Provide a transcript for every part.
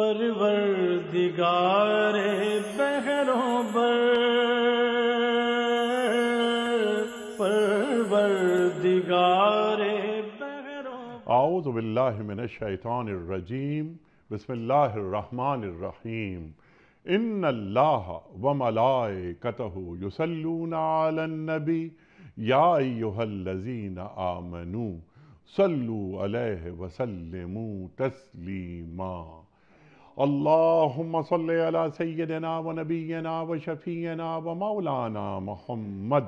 پروردگار بہروں بر پروردگار بہروں اعوذ باللہ من الشیطان الرجیم بسم اللہ الرحمن الرحیم ان اللہ و ملائکتہ یسلون علی النبی یا ایوہ الذین آمنو صلو علیہ وسلموا تسلیمان اللہم و مولانا محمد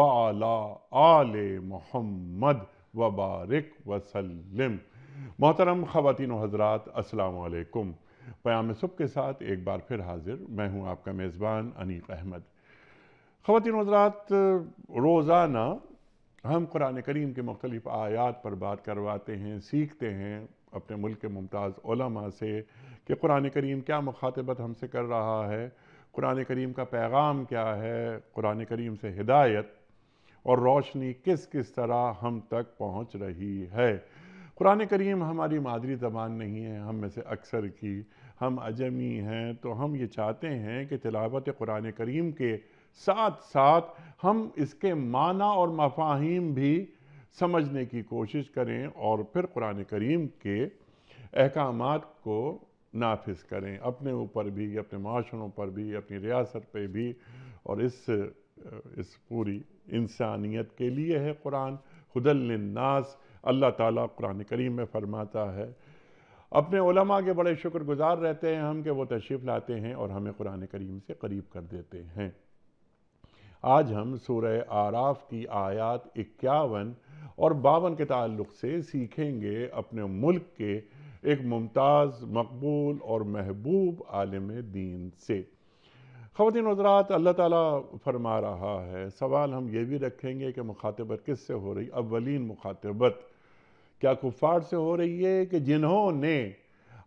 آل محمد و بارک و سلم محترم خواتین و حضرات السلام علیکم پیام سب کے ساتھ ایک بار پھر حاضر میں ہوں آپ کا میزبان انیق احمد خواتین و حضرات روزانہ ہم قرآن کریم کے مختلف آیات پر بات کرواتے ہیں سیکھتے ہیں اپنے ملک کے ممتاز علماء سے کہ قرآن کریم کیا مخاطبت ہم سے کر رہا ہے قرآن کریم کا پیغام کیا ہے قرآن کریم سے ہدایت اور روشنی کس کس طرح ہم تک پہنچ رہی ہے قرآن کریم ہماری مادری زبان نہیں ہے ہم میں سے اکثر کی ہم عجمی ہیں تو ہم یہ چاہتے ہیں کہ تلاوت قرآن کریم کے ساتھ ساتھ ہم اس کے معنی اور مفاہیم بھی سمجھنے کی کوشش کریں اور پھر قرآن کریم کے احکامات کو نافذ کریں اپنے اوپر بھی اپنے معاشروں پر بھی اپنی ریاست پہ بھی اور اس پوری انسانیت کے لیے ہے قرآن خد الناس اللہ تعالیٰ قرآن کریم میں فرماتا ہے اپنے علماء کے بڑے شکر گزار رہتے ہیں ہم کہ وہ تشریف لاتے ہیں اور ہمیں قرآن کریم سے قریب کر دیتے ہیں آج ہم سورہ آراف کی آیات اکیاون اور باون کے تعلق سے سیکھیں گے اپنے ملک کے ایک ممتاز مقبول اور محبوب عالم دین سے خواتین حضرات اللہ تعالیٰ فرما رہا ہے سوال ہم یہ بھی رکھیں گے کہ مخاطبت کس سے ہو رہی ہے اولین مخاطبت کیا کفار سے ہو رہی ہے کہ جنہوں نے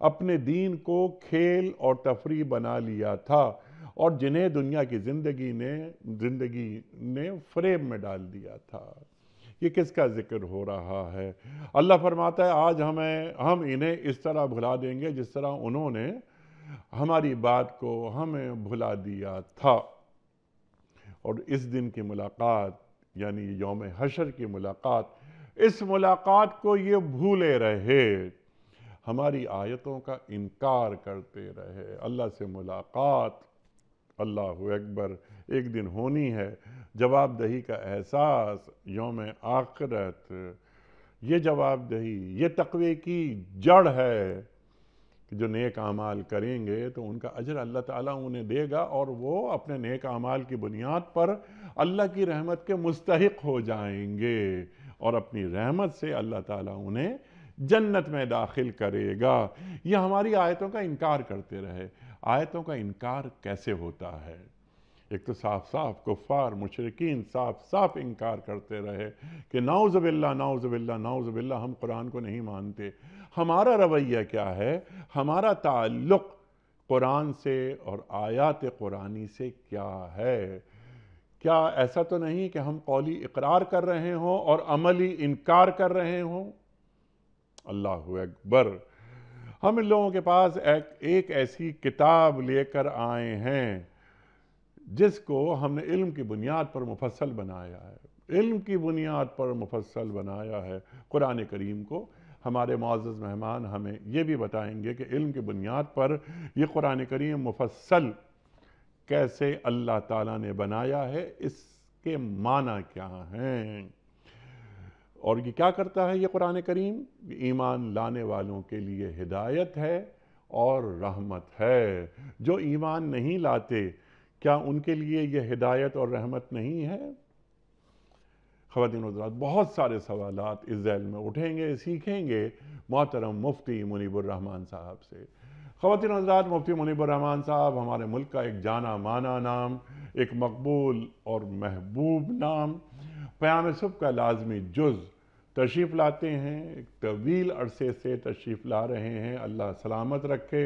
اپنے دین کو کھیل اور تفریح بنا لیا تھا اور جنہیں دنیا کی زندگی نے زندگی نے فریب میں ڈال دیا تھا یہ کس کا ذکر ہو رہا ہے اللہ فرماتا ہے آج ہمیں ہم انہیں اس طرح بھلا دیں گے جس طرح انہوں نے ہماری بات کو ہمیں بھلا دیا تھا اور اس دن کی ملاقات یعنی یوم حشر کی ملاقات اس ملاقات کو یہ بھولے رہے ہماری آیتوں کا انکار کرتے رہے اللہ سے ملاقات اللہ اکبر ایک دن ہونی ہے جواب دہی کا احساس یوم آخرت یہ جواب دہی یہ تقوی کی جڑ ہے کہ جو نیک عامال کریں گے تو ان کا اجر اللہ تعالیٰ انہیں دے گا اور وہ اپنے نیک عامال کی بنیاد پر اللہ کی رحمت کے مستحق ہو جائیں گے اور اپنی رحمت سے اللہ تعالیٰ انہیں جنت میں داخل کرے گا یہ ہماری آیتوں کا انکار کرتے رہے آیتوں کا انکار کیسے ہوتا ہے ایک تو صاف صاف کفار مشرقین صاف صاف انکار کرتے رہے کہ نعوذ باللہ نعوذ باللہ نعوذ باللہ ہم قرآن کو نہیں مانتے ہمارا رویہ کیا ہے ہمارا تعلق قرآن سے اور آیات قرآنی سے کیا ہے کیا ایسا تو نہیں کہ ہم قولی اقرار کر رہے ہوں اور عملی انکار کر رہے ہوں اللہ اکبر ہم ان لوگوں کے پاس ایک ایسی کتاب لے کر آئے ہیں جس کو ہم نے علم کی بنیاد پر مفصل بنایا ہے علم کی بنیاد پر مفصل بنایا ہے قرآن کریم کو ہمارے معزز مہمان ہمیں یہ بھی بتائیں گے کہ علم کی بنیاد پر یہ قرآن کریم مفصل کیسے اللہ تعالیٰ نے بنایا ہے اس کے معنی کیا ہیں اور یہ کیا کرتا ہے یہ قرآن کریم ایمان لانے والوں کے لیے ہدایت ہے اور رحمت ہے جو ایمان نہیں لاتے کیا ان کے لیے یہ ہدایت اور رحمت نہیں ہے خواتین حضرات بہت سارے سوالات اس ذیل میں اٹھیں گے سیکھیں گے محترم مفتی منیب الرحمن صاحب سے خواتین حضرات مفتی منیب الرحمن صاحب ہمارے ملک کا ایک جانا مانا نام ایک مقبول اور محبوب نام پیام صبح کا لازمی جز تشریف لاتے ہیں ایک طویل عرصے سے تشریف لا رہے ہیں اللہ سلامت رکھے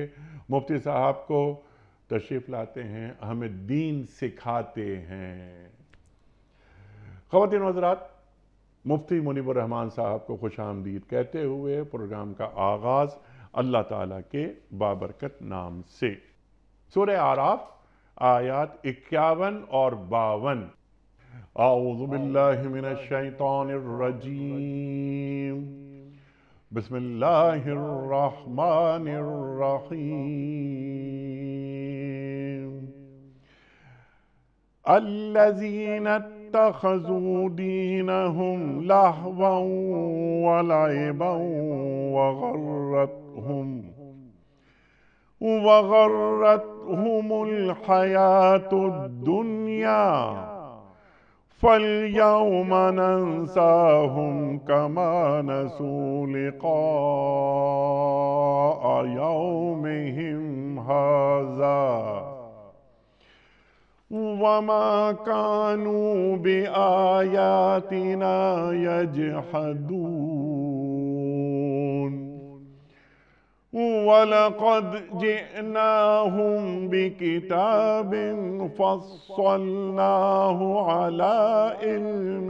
مفتی صاحب کو تشریف لاتے ہیں ہمیں دین سکھاتے ہیں خواتین حضرات مفتی منیب الرحمن صاحب کو خوش آمدید کہتے ہوئے پروگرام کا آغاز اللہ تعالیٰ کے بابرکت نام سے سورہ آراف آیات اکیاون اور باون أعوذ بالله من الشيطان الرجيم بسم الله الرحمن الرحيم الذين اتخذوا دينهم لهوا ولعبا وغرتهم وغرتهم الحياة الدنيا فاليوم ننساهم كما نسوا لقاء يومهم هذا وما كانوا بآياتنا يجحدون ولقد جئناهم بكتاب فصلناه على علم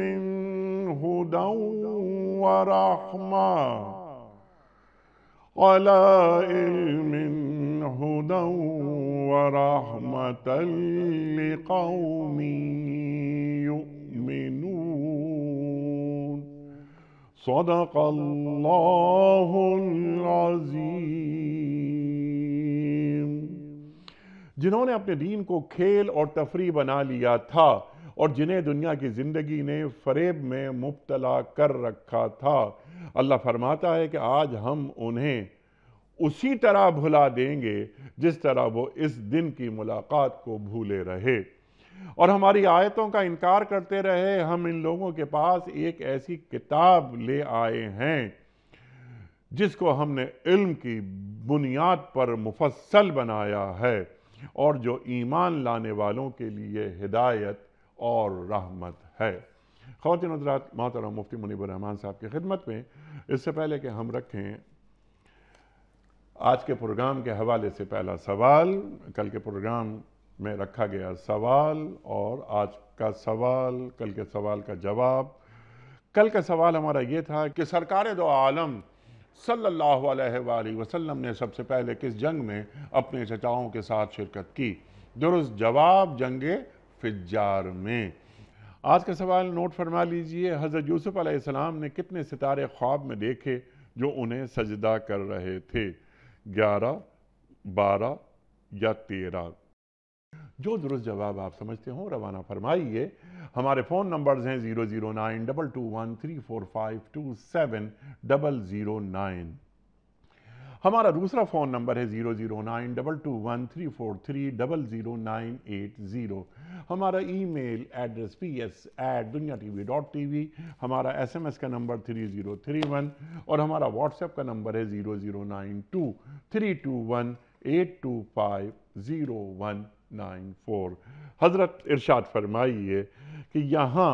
هدى ورحمة على علم هدى ورحمة لقوم يؤمنون صدق الله العظیم جنہوں نے اپنے دین کو کھیل اور تفریح بنا لیا تھا اور جنہیں دنیا کی زندگی نے فریب میں مبتلا کر رکھا تھا اللہ فرماتا ہے کہ آج ہم انہیں اسی طرح بھلا دیں گے جس طرح وہ اس دن کی ملاقات کو بھولے رہے اور ہماری آیتوں کا انکار کرتے رہے ہم ان لوگوں کے پاس ایک ایسی کتاب لے آئے ہیں جس کو ہم نے علم کی بنیاد پر مفصل بنایا ہے اور جو ایمان لانے والوں کے لیے ہدایت اور رحمت ہے خواتین حضرات محترم الرحمان صاحب کی خدمت میں اس سے پہلے کہ ہم رکھیں آج کے پروگرام کے حوالے سے پہلا سوال کل کے پروگرام میں رکھا گیا سوال اور آج کا سوال کل کے سوال کا جواب کل کا سوال ہمارا یہ تھا کہ سرکار دو عالم صلی اللہ علیہ وآلہ وسلم نے سب سے پہلے کس جنگ میں اپنے چچاؤں کے ساتھ شرکت کی درست جواب جنگ فجار میں آج کا سوال نوٹ فرما لیجئے حضرت یوسف علیہ السلام نے کتنے ستارے خواب میں دیکھے جو انہیں سجدہ کر رہے تھے گیارہ بارہ یا تیرہ جو درست جواب آپ سمجھتے ہوں روانہ فرمائیے ہمارے فون نمبرز ہیں ہمارا دوسرا فون نمبر ہے ہمارا email address P S at Dunya TV dot TV ٹی وی ہمارا ایس ایم ایس کا number three zero three one اور ہمارا واٹس ایپ کا نمبر ہے zero zero nine two one eight two five zero one nine four حضرت ارشاد فرمائیے کہ یہاں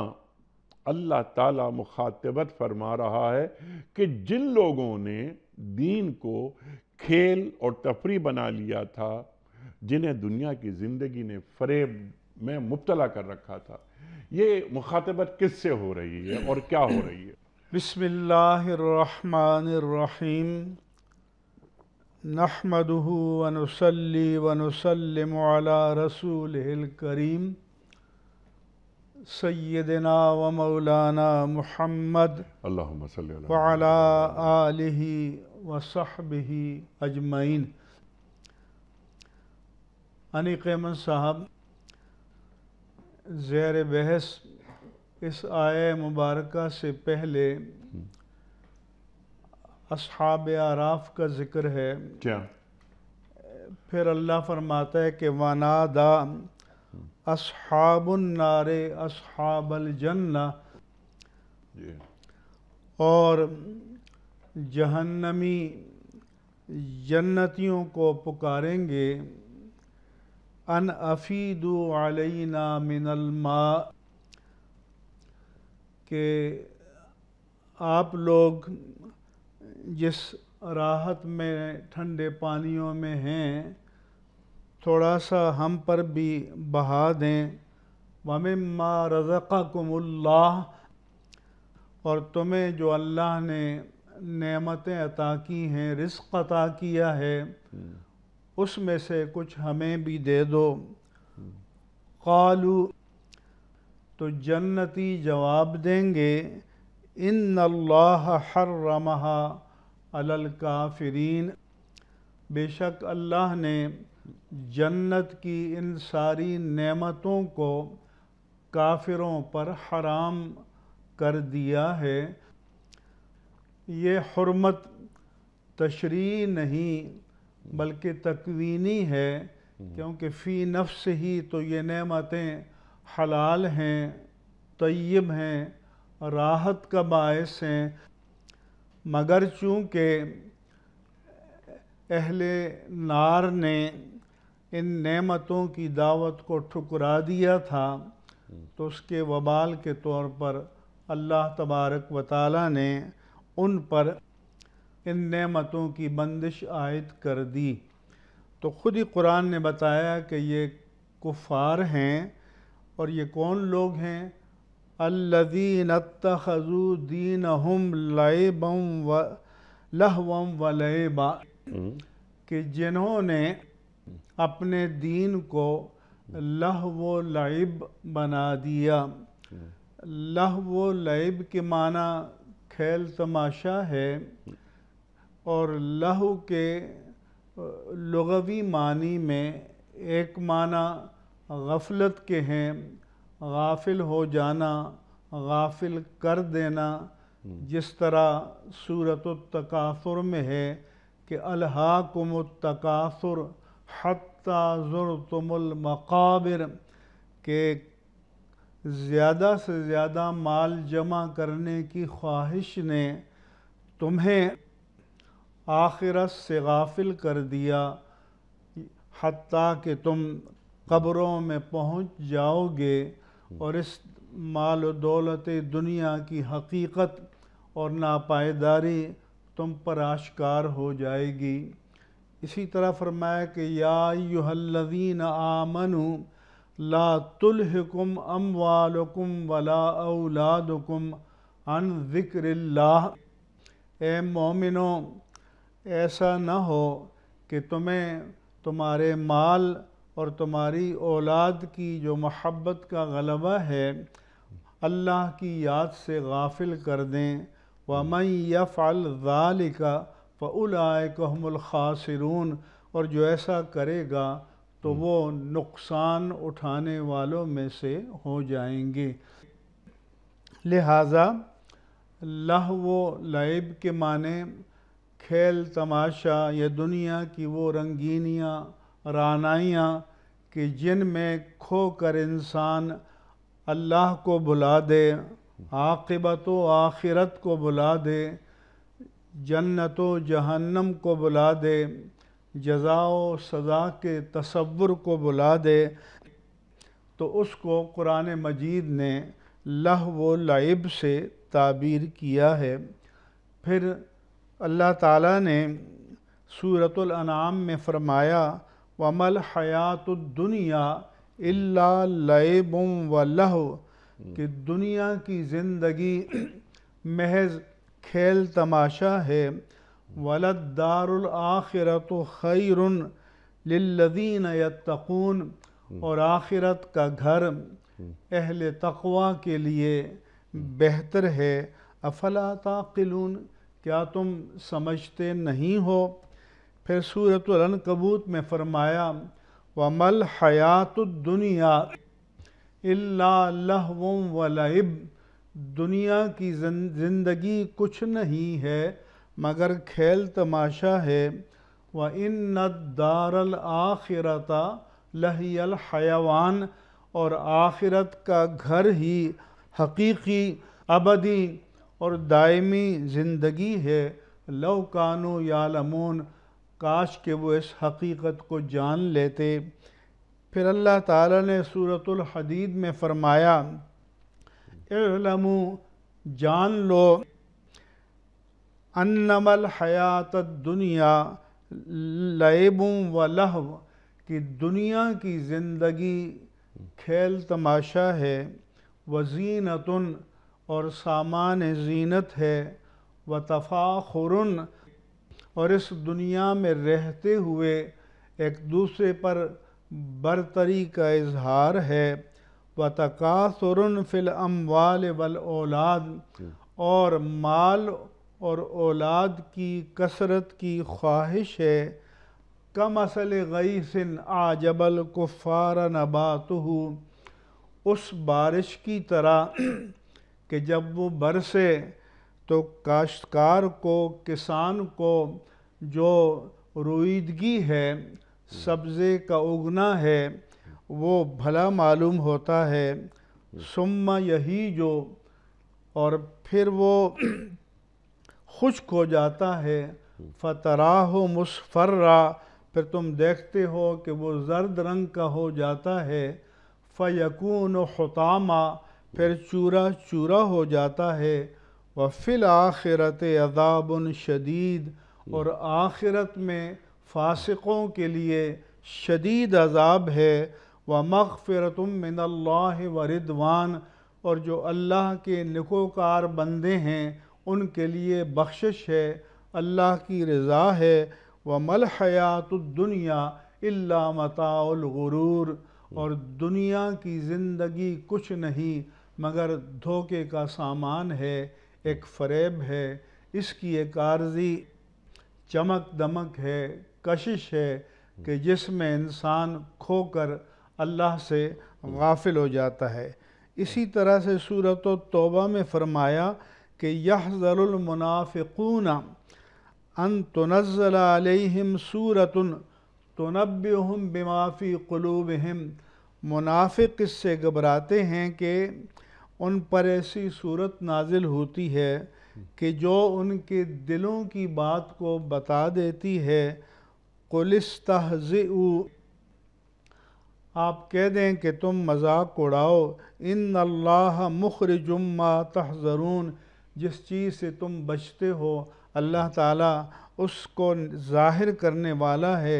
اللہ تعالیٰ مخاطبت فرما رہا ہے کہ جن لوگوں نے دین کو کھیل اور تفریح بنا لیا تھا جنہیں دنیا کی زندگی نے فریب میں مبتلا کر رکھا تھا یہ مخاطبت کس سے ہو رہی ہے اور کیا ہو رہی ہے بسم اللہ الرحمن الرحیم نخمد ون وسلی وسلی ملا رسول کریم سید نا و مولانا محمد علیہ وصحبی اجمعین عنیقیمن صاحب زیر بحث اس آئے مبارکہ سے پہلے اصحاب عراف کا ذکر ہے کیا پھر اللہ فرماتا ہے کہ وانا دا النار اصحاب الجنہ اور جہنمی جنتیوں کو پکاریں گے ان علینا من الماء کہ آپ لوگ جس راحت میں ٹھنڈے پانیوں میں ہیں تھوڑا سا ہم پر بھی بہا دیں وَمِمَّا رَزَقَكُمُ اللَّهِ اور تمہیں جو اللہ نے نعمتیں عطا کی ہیں رزق عطا کیا ہے اس میں سے کچھ ہمیں بھی دے دو قالو تو جنتی جواب دیں گے ان اللہ علی الکافرین بے شک اللہ نے جنت کی ان ساری نعمتوں کو کافروں پر حرام کر دیا ہے یہ حرمت تشریح نہیں بلکہ تکوینی ہے کیونکہ فی نفس ہی تو یہ نعمتیں حلال ہیں طیب ہیں راحت کا باعث ہیں مگر چونکہ اہل نار نے ان نعمتوں کی دعوت کو ٹھکرا دیا تھا تو اس کے وبال کے طور پر اللہ تبارک و تعالیٰ نے ان پر ان نعمتوں کی بندش عائد کر دی تو خود ہی قرآن نے بتایا کہ یہ کفار ہیں اور یہ کون لوگ ہیں الذین اتخذوا دینهم لعبا و لہوا و لعبا کہ جنہوں نے اپنے دین کو لہو و لعب بنا دیا لہو و لعب کے معنی کھیل تماشا ہے اور لہو کے لغوی معنی میں ایک معنی غفلت کے ہیں غافل ہو جانا غافل کر دینا جس طرح صورت التکاثر میں ہے کہ الحاکم التکاثر حتی حتیٰ المقابر کہ زیادہ سے زیادہ مال جمع کرنے کی خواہش نے تمہیں آخرت سے غافل کر دیا حتیٰ کہ تم قبروں میں پہنچ جاؤ گے اور اس مال و دولت دنیا کی حقیقت اور ناپائیداری تم پر آشکار ہو جائے گی اسی طرح فرمایا کہ یازین الذین آمنوا لا تلحکم اموالکم ولا اولادکم عن ذکر اللہ اے مومنوں ایسا نہ ہو کہ تمہیں تمہارے مال اور تمہاری اولاد کی جو محبت کا غلبہ ہے اللہ کی یاد سے غافل کر دیں وَمَنْ يَفْعَلْ ذَلِكَ فَأُولَائِكَهُمُ الْخَاسِرُونَ اور جو ایسا کرے گا تو وہ نقصان اٹھانے والوں میں سے ہو جائیں گے لہٰذا لہ و لعب کے معنی کھیل تماشا یا دنیا کی وہ رنگینیاں رانائیاں کہ جن میں کھو کر انسان اللہ کو بلا دے عاقبت و آخرت کو بلا دے جنت و جہنم کو بلا دے جزا و سزا کے تصور کو بلا دے تو اس کو قرآن مجید نے لہ و لعب سے تعبیر کیا ہے پھر اللہ تعالیٰ نے سورت الانعام میں فرمایا إِلَّا حیاتنیا اللہ کہ دنیا کی زندگی محض کھیل تماشا ہے ولد الْآخِرَةُ و لِلَّذِينَ يَتَّقُونَ اور آخرت کا گھر اہل تقوا کے لیے بہتر ہے اَفَلَا تَعْقِلُونَ کیا تم سمجھتے نہیں ہو پھر صورت العن کبوت میں فرمایا إِلَّا النیا وَلَعِبْ دنیا کی زندگی کچھ نہیں ہے مگر کھیل تماشا ہے وَإِنَّ الدَّارَ دار لَهِيَ لہ الحیوان اور آخرت کا گھر ہی حقیقی ابدی اور دائمی زندگی ہے لکانو یا لمون کاش کہ وہ اس حقیقت کو جان لیتے پھر اللہ تعالیٰ نے صورت الحدید میں فرمایا اعلموا جان لو انم الحیات الدنیا لعب و لہو کہ دنیا کی زندگی کھیل تماشا ہے و زینتن اور سامان زینت ہے و تفاخرن اور اس دنیا میں رہتے ہوئے ایک دوسرے پر برتری کا اظہار ہے بکاطرن فلم وال اولاد اور مال اور اولاد کی کثرت کی خواہش ہے کم اصل غی سن آ جبل اس بارش کی طرح کہ جب وہ برسے تو کاشتکار کو کسان کو جو رویدگی ہے سبزے کا اگنا ہے وہ بھلا معلوم ہوتا ہے سما یہی جو اور پھر وہ خشک ہو جاتا ہے فتراہ و مسفرا پھر تم دیکھتے ہو کہ وہ زرد رنگ کا ہو جاتا ہے فیقون و پھر چورا چورا ہو جاتا ہے و فل آخرت عذاب شدید جی۔ اور آخرت میں فاسقوں کے لیے شدید عذاب ہے و مغفرت من اللہ و ردوان اور جو اللہ کے نکوکار بندے ہیں ان کے لیے بخشش ہے اللہ کی رضا ہے و ملحیات الدنیا علامت الغرور اور دنیا کی زندگی کچھ نہیں مگر دھوکے کا سامان ہے ایک فریب ہے اس کی ایک عارضی چمک دمک ہے کشش ہے کہ جس میں انسان کھو کر اللہ سے غافل ہو جاتا ہے اسی طرح سے صورت و توبہ میں فرمایا کہ یحذر المنافقون ان تنزل علیہم صورتن تنبیہم بما فی قلوبہم منافق اس سے گھبراتے ہیں کہ ان پر ایسی صورت نازل ہوتی ہے کہ جو ان کے دلوں کی بات کو بتا دیتی ہے قلث آپ کہہ دیں کہ تم مذاق اڑاؤ ان اللہ مخرج ما تحذرون جس چیز سے تم بچتے ہو اللہ تعالیٰ اس کو ظاہر کرنے والا ہے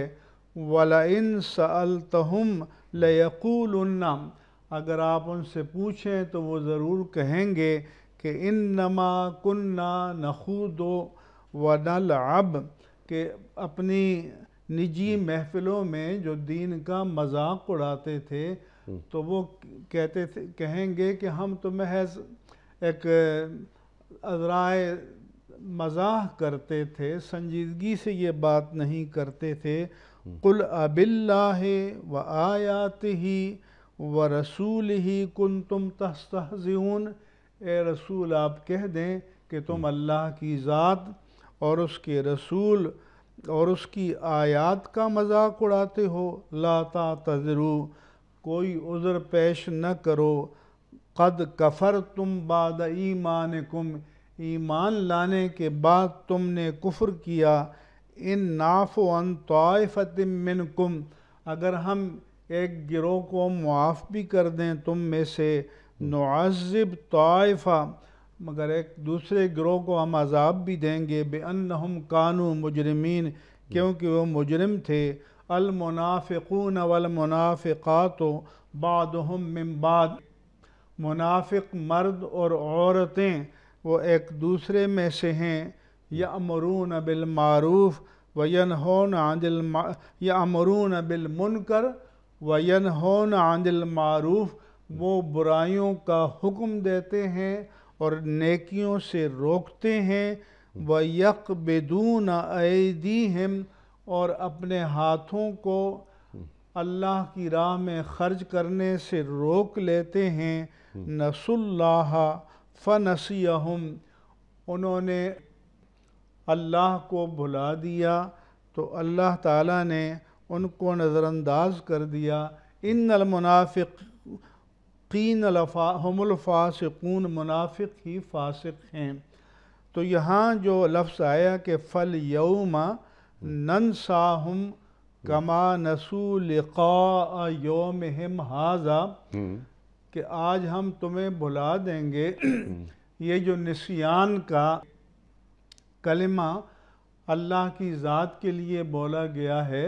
وَلَئِن سَأَلْتَهُمْ لَيَقُولُنَّمْ اگر آپ ان سے پوچھیں تو وہ ضرور کہیں گے کہ انما کنّا نخو و نلعب کہ اپنی نجی محفلوں میں جو دین کا مذاق اڑاتے تھے تو وہ کہتے تھے کہیں گے کہ ہم تو محض ایک اذرائے مزاح کرتے تھے سنجیدگی سے یہ بات نہیں کرتے تھے قل اب اللہ و آیات ہی و رسول ہی کن تم اے رسول آپ کہہ دیں کہ تم اللہ کی ذات اور اس کے رسول اور اس کی آیات کا مذاق اڑاتے ہو لا تذرو کوئی عذر پیش نہ کرو قد کفر تم باد ایمان کم ایمان لانے کے بعد تم نے کفر کیا ان ناف و ان طائفت منکم کم اگر ہم ایک گروہ کو معاف بھی کر دیں تم میں سے نعذب طائفہ مگر ایک دوسرے گروہ کو ہم عذاب بھی دیں گے بے انہم کانو مجرمین کیونکہ وہ مجرم تھے المنافقون والمنافقات و من بعد منافق مرد اور عورتیں وہ ایک دوسرے میں سے ہیں یامرون بالمعروف وینہون عن ہونا امرون وین ہون عن المعروف وہ برائیوں کا حکم دیتے ہیں اور نیکیوں سے روکتے ہیں وَيَقْبِدُونَ یک اور اپنے ہاتھوں کو اللہ کی راہ میں خرچ کرنے سے روک لیتے ہیں نس اللہ فَنَسِيَهُمْ انہوں نے اللہ کو بھلا دیا تو اللہ تعالیٰ نے ان کو نظر انداز کر دیا ان المنافق الفا ہم الفاسقون منافق ہی فاسق ہیں تو یہاں جو لفظ آیا کہ فل یوم ننساہم کما نسو لقاء یوم ہم کہ آج ہم تمہیں بھلا دیں گے یہ جو نسیان کا کلمہ اللہ کی ذات کے لیے بولا گیا ہے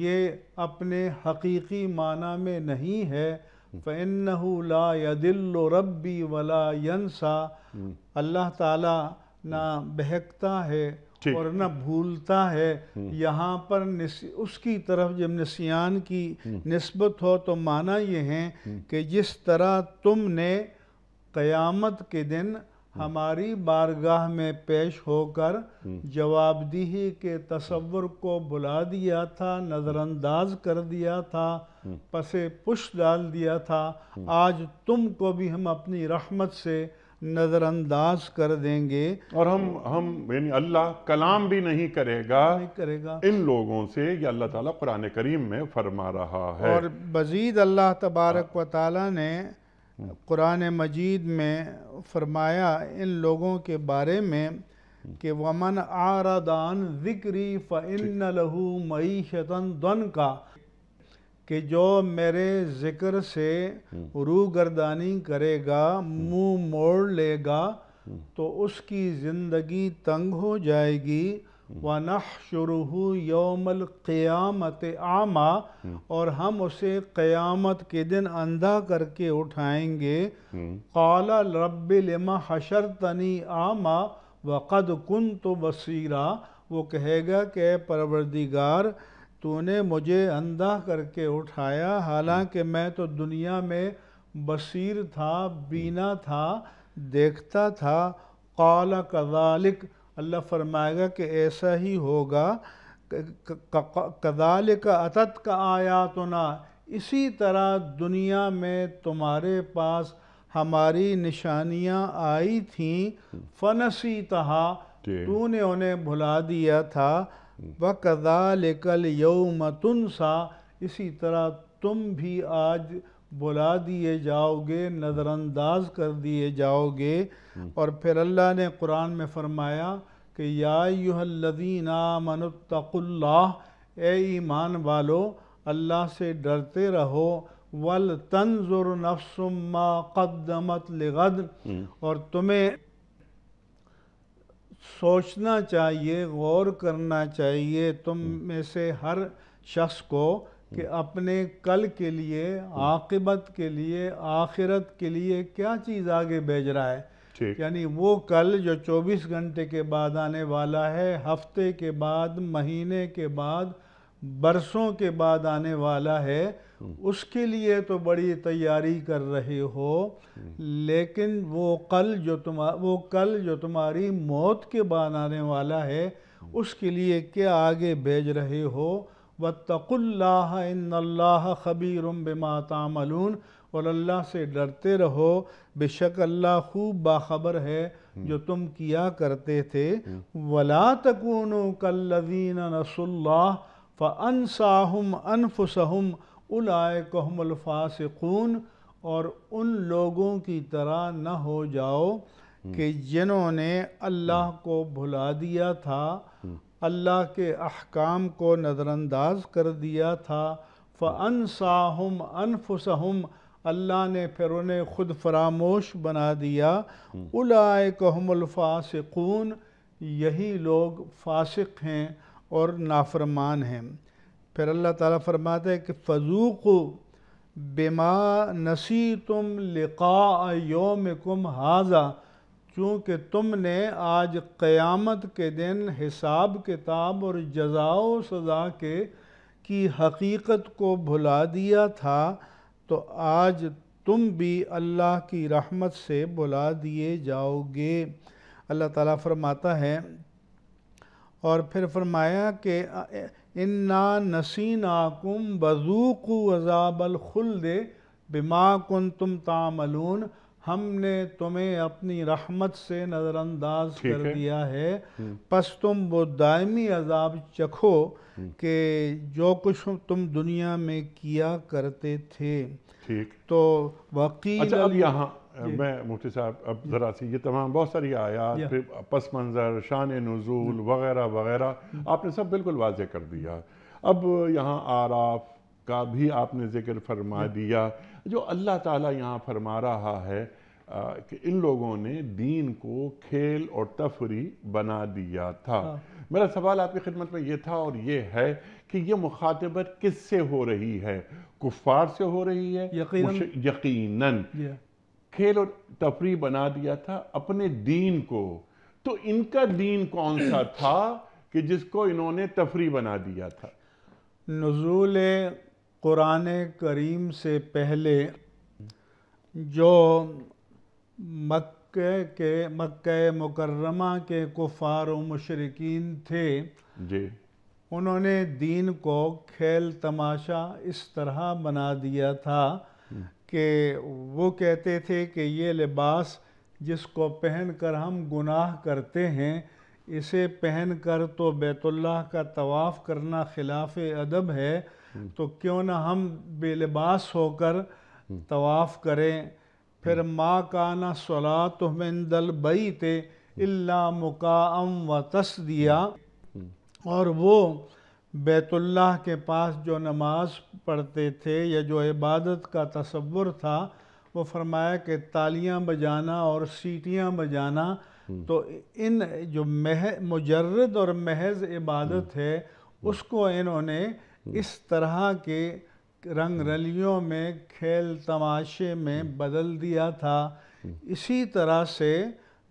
یہ اپنے حقیقی معنی میں نہیں ہے فَإِنَّهُ لَا يَدِلُّ رَبِّ وَلَا يَنْسَى اللہ تعالیٰ نہ بہکتا ہے اور نہ بھولتا ہے یہاں پر اس کی طرف جب نسیان کی نسبت ہو تو معنی یہ ہیں کہ جس طرح تم نے قیامت کے دن ہماری بارگاہ میں پیش ہو کر جواب دہی کے تصور کو بلا دیا تھا نظر انداز کر دیا تھا پسے پش ڈال دیا تھا آج تم کو بھی ہم اپنی رحمت سے نظر انداز کر دیں گے اور ہم ہم یعنی اللہ کلام بھی نہیں کرے گا کرے گا ان لوگوں سے یہ اللہ تعالیٰ قرآن کریم میں فرما رہا ہے اور مزید اللہ تبارک و تعالیٰ نے قرآن مجید میں فرمایا ان لوگوں کے بارے میں کہ ومن عَارَدَانْ ذِكْرِ فَإِنَّ لَهُ مَعِيشَةً دن کا کہ جو میرے ذکر سے روگردانی کرے گا منہ موڑ لے گا تو اس کی زندگی تنگ ہو جائے گی وَنَحْشُرُهُ يَوْمَ الْقِيَامَةِ عَامَا اور ہم اسے قیامت کے دن اندھا کر کے اٹھائیں گے قَالَ رَبِّ لِمَا حَشَرْتَنِي عَامَا وَقَدْ كُنْتُ بَصِيرًا وہ کہے گا کہ اے پروردگار تو نے مجھے اندھا کر کے اٹھایا حالانکہ میں تو دنیا میں بصیر تھا بینا تھا دیکھتا تھا قَالَ كَذَالِكَ اللہ فرمائے گا کہ ایسا ہی ہوگا کدال کا اتت کا آیا تو نہ اسی طرح دنیا میں تمہارے پاس ہماری نشانیاں آئی تھیں فنسی تہا جی۔ تو نے انہیں بھلا دیا تھا بکال الْيَوْمَ تُنْسَا اسی طرح تم بھی آج بلا دیے جاؤ گے نظر انداز کر دیے جاؤ گے اور پھر اللہ نے قرآن میں فرمایا کہ یا یادینہ منطق اللہ اے ایمان والو اللہ سے ڈرتے رہو ولطنظر نفسما قدمت لغد اور تمہیں سوچنا چاہیے غور کرنا چاہیے تم میں سے ہر شخص کو کہ اپنے کل کے لیے عاقبت کے لیے آخرت کے لیے کیا چیز آگے بھیج رہا ہے یعنی وہ کل جو چوبیس گھنٹے کے بعد آنے والا ہے ہفتے کے بعد مہینے کے بعد برسوں کے بعد آنے والا ہے اس کے لیے تو بڑی تیاری کر رہی ہو لیکن وہ کل جو تمہار وہ کل جو تمہاری موت کے بعد آنے والا ہے اس کے لیے کیا آگے بھیج رہے ہو وَاتَّقُ اللَّهَ إِنَّ اللَّهَ خَبِيرٌ بِمَا تَعْمَلُونَ اور اللہ سے ڈرتے رہو بے شک اللہ خوب باخبر ہے جو تم کیا کرتے تھے ولا تَكُونُوا كَالَّذِينَ نَسُوا اللَّهَ اللہ أَنفُسَهُمْ انصاہم الْفَاسِقُونَ اور ان لوگوں کی طرح نہ ہو جاؤ کہ جنہوں نے اللہ کو بھلا دیا تھا اللہ کے احکام کو نظر انداز کر دیا تھا فَأَنْسَاهُمْ أَنفُسَهُمْ اللہ نے پھر انہیں خود فراموش بنا دیا الائے کوم یہی لوگ فاسق ہیں اور نافرمان ہیں پھر اللہ تعالیٰ فرماتا ہے کہ فضوق بِمَا نسی تم يَوْمِكُمْ یوم کم چونکہ تم نے آج قیامت کے دن حساب کتاب اور جزا و سزا کے کی حقیقت کو بھلا دیا تھا تو آج تم بھی اللہ کی رحمت سے بلا دیے جاؤ گے اللہ تعالیٰ فرماتا ہے اور پھر فرمایا کہ انا نا نسی بذوق بزوق وضاب الخل دے بما کن تم تاملون ہم نے تمہیں اپنی رحمت سے نظر انداز کر دیا ہے پس تم وہ دائمی عذاب چکھو کہ جو کچھ تم دنیا میں کیا کرتے تھے تو اچھا، اب یہاں جی۔ میں مفتی صاحب اب ذرا سی یہ تمام بہت ساری پھر پس منظر شان نزول وغیرہ وغیرہ آپ نے سب بالکل واضح کر دیا اب یہاں آراف کا بھی آپ نے ذکر فرما جی۔ دیا جو اللہ تعالیٰ یہاں فرما رہا ہے کہ ان لوگوں نے دین کو کھیل اور تفریح بنا دیا تھا ہاں۔ میرا سوال آپ کی خدمت میں یہ تھا اور یہ ہے کہ یہ مخاطبت کس سے ہو رہی ہے کفار سے ہو رہی ہے یقیناً کھیل اور تفریح بنا دیا تھا اپنے دین کو تو ان کا دین کون سا تھا کہ جس کو انہوں نے تفریح بنا دیا تھا نزول قرآن کریم سے پہلے جو مکہ کے مکہ مکرمہ کے کفار و مشرقین تھے جی انہوں نے دین کو کھیل تماشا اس طرح بنا دیا تھا کہ وہ کہتے تھے کہ یہ لباس جس کو پہن کر ہم گناہ کرتے ہیں اسے پہن کر تو بیت اللہ کا طواف کرنا خلاف ادب ہے تو کیوں نہ ہم بے لباس ہو کر طواف کریں پھر ما کانا نہ من دل بئی تھے اللہ مقام و تس دیا اور وہ بیت اللہ کے پاس جو نماز پڑھتے تھے یا جو عبادت کا تصور تھا وہ فرمایا کہ تالیاں بجانا اور سیٹیاں بجانا تو ان جو مجرد اور محض عبادت ہے اس کو انہوں نے اس طرح کے رنگ رلیوں میں کھیل تماشے میں بدل دیا تھا اسی طرح سے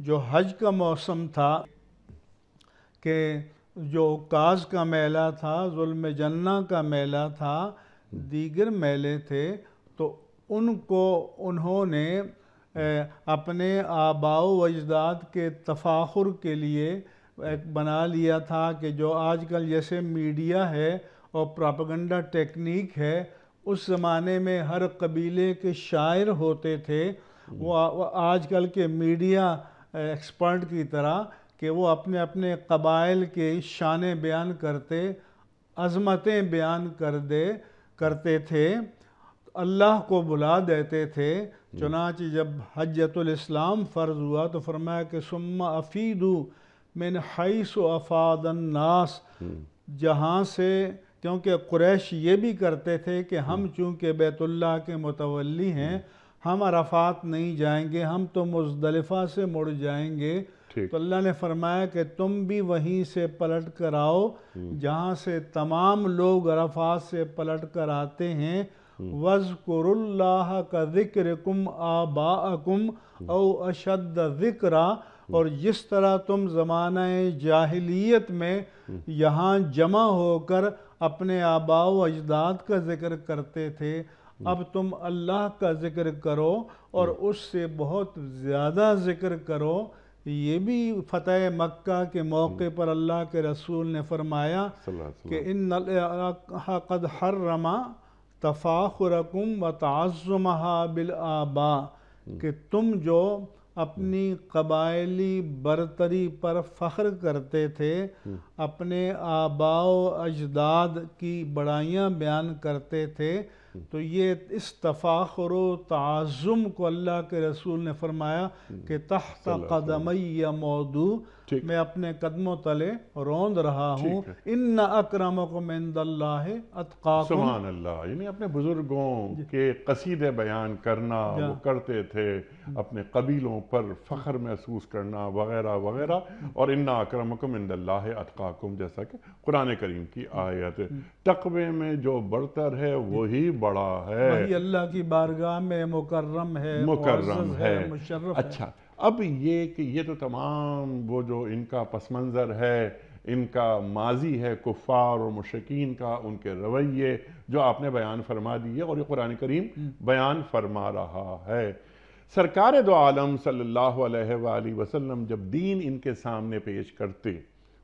جو حج کا موسم تھا کہ جو کاز کا میلہ تھا ظلم جنہ کا میلہ تھا دیگر میلے تھے تو ان کو انہوں نے اپنے آباؤ و اجداد کے تفاخر کے لیے بنا لیا تھا کہ جو آج کل جیسے میڈیا ہے اور پراپگنڈا ٹیکنیک ہے اس زمانے میں ہر قبیلے کے شاعر ہوتے تھے وہ آج کل کے میڈیا ایکسپرٹ کی طرح کہ وہ اپنے اپنے قبائل کے شان بیان کرتے عظمتیں بیان کر دے کرتے تھے اللہ کو بلا دیتے تھے چنانچہ جب حجت الاسلام فرض ہوا تو فرمایا کہ سما افیدو من حیث و الناس جہاں سے کیونکہ قریش یہ بھی کرتے تھے کہ ہم ہاں۔ چونکہ بیت اللہ کے متولی ہیں ہاں۔ ہم عرفات نہیں جائیں گے ہم تو مزدلفہ سے مڑ جائیں گے تو اللہ نے فرمایا کہ تم بھی وہیں سے پلٹ کر آؤ ہاں۔ جہاں سے تمام لوگ عرفات سے پلٹ کر آتے ہیں اللہ کا ذکر کم آ باقم او اشد ذکر اور جس طرح تم زمانہ جاہلیت میں یہاں جمع ہو کر اپنے آباء و اجداد کا ذکر کرتے تھے اب تم اللہ کا ذکر کرو اور اس سے بہت زیادہ ذکر کرو یہ بھی فتح مکہ کے موقع پر اللہ کے رسول نے فرمایا کہ ان قد حرما تفاخرکم و تعظمہ بالآبا کہ تم جو اپنی قبائلی برتری پر فخر کرتے تھے اپنے آبا و اجداد کی بڑائیاں بیان کرتے تھے تو یہ اس تفاخر و تعظم کو اللہ کے رسول نے فرمایا کہ تحت قدمی مودو میں اپنے قدموں تلے روند رہا ہوں سبحان اللہ یعنی اپنے بزرگوں جی۔ کے قصیدے بیان کرنا جی۔ وہ کرتے تھے اپنے قبیلوں پر فخر محسوس کرنا وغیرہ وغیرہ اور ان اکرمکم عند اللہ اتقاکم جیسا کہ قرآن کریم کی آیت تقوی میں جو برتر ہے جی۔ وہی بڑا ہے وہی اللہ کی بارگاہ میں مکرم ہے مکرم ہے مشرم اچھا اب یہ کہ یہ تو تمام وہ جو ان کا پس منظر ہے ان کا ماضی ہے کفار اور مشکین کا ان کے رویے جو آپ نے بیان فرما دیے اور یہ قرآن کریم بیان فرما رہا ہے سرکار دو عالم صلی اللہ علیہ وآلہ وسلم جب دین ان کے سامنے پیش کرتے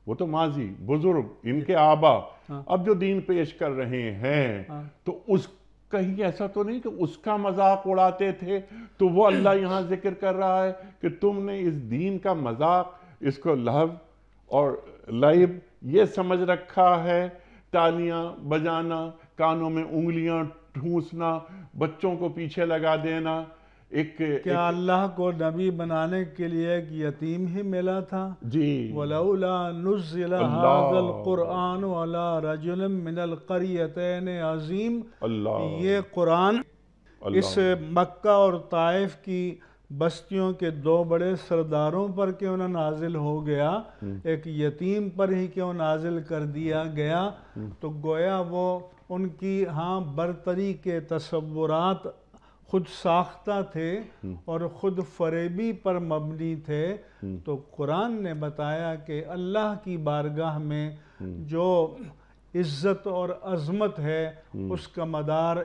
وہ تو ماضی بزرگ ان کے آبا ہاں۔ اب جو دین پیش کر رہے ہیں ہاں۔ تو اس کہیں ایسا تو نہیں کہ اس کا مذاق اڑاتے تھے تو وہ اللہ یہاں ذکر کر رہا ہے کہ تم نے اس دین کا مذاق اس کو لہو اور لعب یہ سمجھ رکھا ہے تالیاں بجانا کانوں میں انگلیاں ٹھونسنا بچوں کو پیچھے لگا دینا کیا اللہ کو نبی بنانے کے لیے ایک یتیم ہی ملا تھا جی۔ وَلَوْ لَا نُزِّلَ هَذَا الْقُرْآنُ عَلَىٰ رَجُلِمْ مِنَ الْقَرِيَتَيْنِ عَظِيمِ یہ قرآن اس مکہ اور طائف کی بستیوں کے دو بڑے سرداروں پر کیوں نہ نازل ہو گیا ایک یتیم پر ہی کیوں نازل کر دیا گیا تو گویا وہ ان کی ہاں برطری کے تصورات خود ساختہ تھے اور خود فریبی پر مبنی تھے تو قرآن نے بتایا کہ اللہ کی بارگاہ میں جو عزت اور عظمت ہے اس کا مدار